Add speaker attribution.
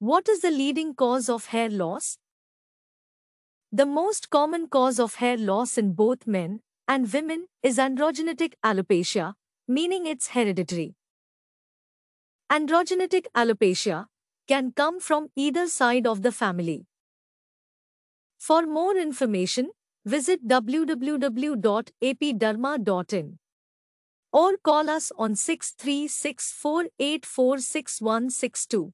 Speaker 1: What is the leading cause of hair loss? The most common cause of hair loss in both men and women is androgenetic alopecia, meaning it's hereditary. Androgenetic alopecia can come from either side of the family. For more information, visit www.apderma.in or call us on 6364846162.